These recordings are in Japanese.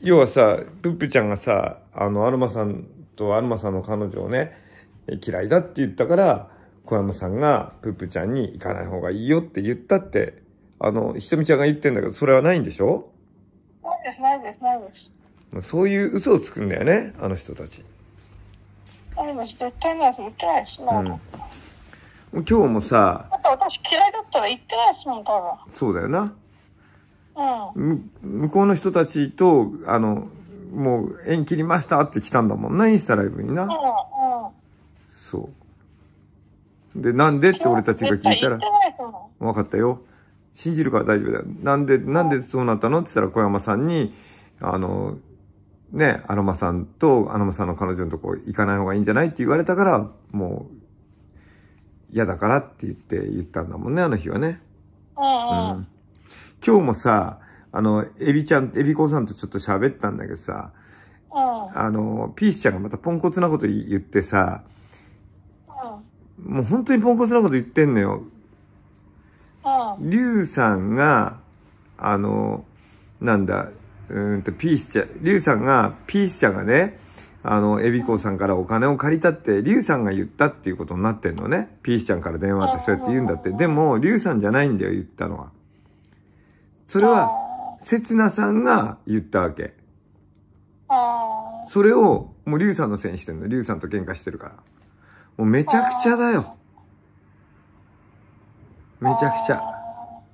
要はさ、プップちゃんがさ、あの、アルマさんとアルマさんの彼女をね、嫌いだって言ったから、小山さんがプップちゃんに行かない方がいいよって言ったって、あの、ひとみちゃんが言ってんだけど、それはないんでしょないです、ないです、ないです。そういう嘘をつくんだよね、あの人たち。絶対ないす、いす、うん、今日もさ。あと私嫌いだったら言ってないですもん、多分。そうだよな。向こうの人たちと、あの、もう縁切りましたって来たんだもんな、インスタライブにな。そう。で、なんでって俺たちが聞いたら、分かったよ。信じるから大丈夫だよ。なんで、なんでそうなったのって言ったら小山さんに、あの、ね、アロマさんと、アロマさんの彼女のとこ行かない方がいいんじゃないって言われたから、もう、嫌だからって言って言ったんだもんね、あの日はね。うん。今日もさ、あの、エビちゃん、エビ子さんとちょっと喋ったんだけどさ、あの、ピースちゃんがまたポンコツなこと言ってさ、もう本当にポンコツなこと言ってんのよ。リュウさんが、あの、なんだ、うんと、ピースちゃん、リュウさんが、ピースちゃんがね、あの、エビコさんからお金を借りたって、リュウさんが言ったっていうことになってんのね。ピースちゃんから電話ってそうやって言うんだって。でも、リュウさんじゃないんだよ、言ったのは。それは、せつなさんが言ったわけ。それを、もう、りゅうさんのせいにしてるの。りゅうさんと喧嘩してるから。もう、めちゃくちゃだよ。めちゃくちゃ。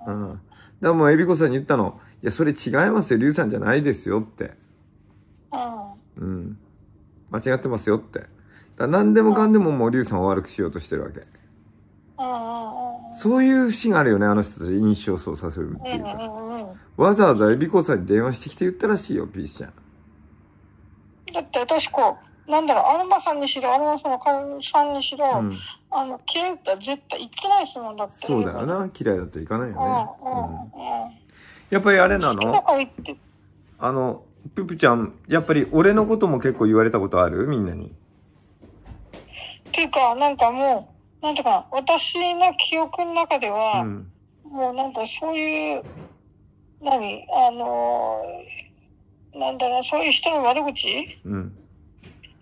うん。だからもう、えびこさんに言ったの。いや、それ違いますよ。りゅうさんじゃないですよって。うん。間違ってますよって。だ何でもかんでももう、りゅうさんを悪くしようとしてるわけ。そういう節があるよね、あの人たち。印象操作するっていうか。わざわざエビコさんに電話してきて言ったらしいよ、ピースちゃん。だって私こう、なんだろう、アルマさんにしろ、アルマさんの顔さんにしろ、うん、あの、嫌いだったら絶対行ってないですもんだって。そうだよな、嫌いだって、行かないよね。うん、うん、うん。やっぱりあれなのあの、ぷぷちゃん、やっぱり俺のことも結構言われたことあるみんなに。っていうか、なんかもう、なんていうかな、私の記憶の中では、うん、もうなんかそういう、何あのー、なんだろう、そういう人の悪口うん。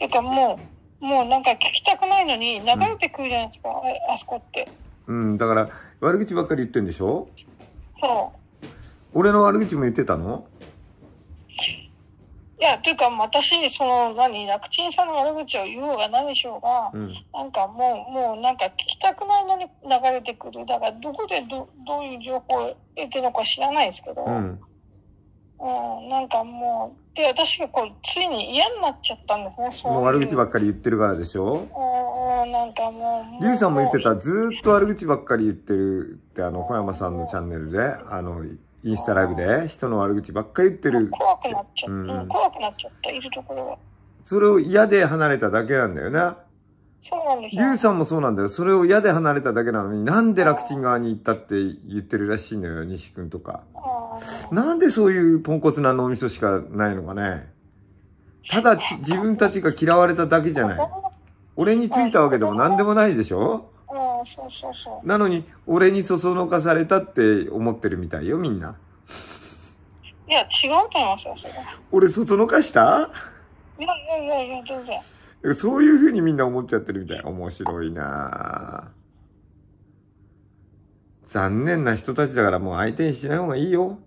だからもう、もうなんか聞きたくないのに流れてくるじゃないですか、うん、あそこって。うん、だから悪口ばっかり言ってんでしょそう。俺の悪口も言ってたのいや、というか、私、その、何、楽ちんさんの悪口を言おうが何しょうが、うん、なんかもう、もうなんか聞きたくないのに流れてくる。だから、どこでどどういう情報を得てるのか知らないですけど、うん、うん、なんかもう、で、私がこう、ついに嫌になっちゃったんですね、そうもう悪口ばっかり言ってるからでしょうん、なんかもう。リュウさんも言ってた、ずっと悪口ばっかり言ってるって、あの、小山さんのチャンネルで、あの、インスタライブで人の悪口ばっかり言ってる。怖くなっちゃった、うん。怖くなっちゃった、いるところは。それを嫌で離れただけなんだよね。そうなんですよ。リュウさんもそうなんだよ。それを嫌で離れただけなのに、なんで楽ちん側に行ったって言ってるらしいのよ、西くんとか。なんでそういうポンコツな脳みそしかないのかね。ただ自分たちが嫌われただけじゃない。俺についたわけでも何でもないでしょそうそうそうそう。なのに、俺にそそのかされたって思ってるみたいよ、みんな。いや、違うと思いますよ、それ俺、そそのかしたいやいやいやいや、全然。そういうふうにみんな思っちゃってるみたい。面白いな残念な人たちだからもう相手にしない方がいいよ。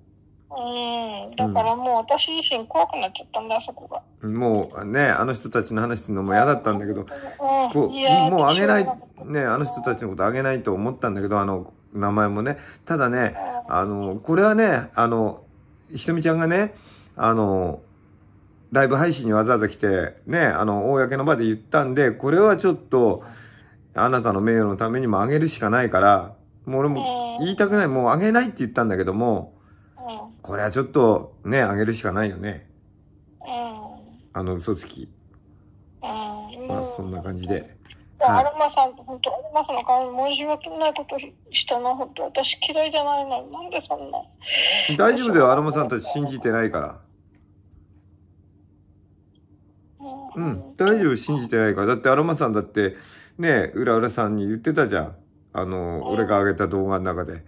うん。だからもう私自身怖くなっちゃったんだ、そこが。もうね、あの人たちの話するのも嫌だったんだけど、こうもうあげない、ね、あの人たちのことあげないと思ったんだけど、あの、名前もね。ただね、あの、これはね、あの、ひとみちゃんがね、あの、ライブ配信にわざわざ来て、ね、あの、公の場で言ったんで、これはちょっと、あなたの名誉のためにもあげるしかないから、もう俺も言いたくない、もうあげないって言ったんだけども、これはちょっとね、あげるしかないよね。あの嘘つき。ああ、まあそんな感じで。アルマさん、本当アルマさんの顔に申し訳ないことしたな、本当私嫌いじゃないのなんでそんな。大丈夫だよ、アルマさんたち信じてないから。うん、大丈夫、信じてないから。だってアルマさんだって、ね、うらうらさんに言ってたじゃん。あの、俺が上げた動画の中で、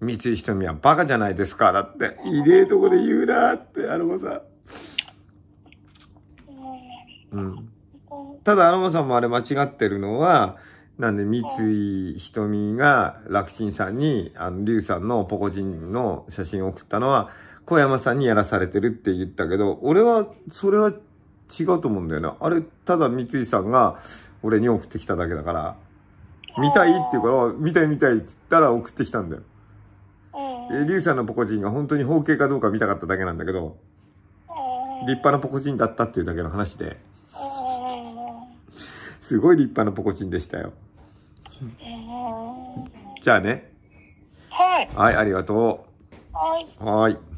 三井瞳はバカじゃないですか、らって、いねえとこで言うなって、アルマさん。うん。ただ、アロマさんもあれ間違ってるのは、なんで、三井瞳が楽ちんさんに、あの、竜さんのポコジンの写真を送ったのは、小山さんにやらされてるって言ったけど、俺は、それは違うと思うんだよな。あれ、ただ三井さんが俺に送ってきただけだから、見たいって言うから、見たい見たいって言ったら送ってきたんだよ。え、竜さんのポコジンが本当に包茎かどうか見たかっただけなんだけど、立派なポコジンだったっていうだけの話で。すごい立派なポコチンでしたよ。じゃあね。はい。はい、ありがとう。はい。はい。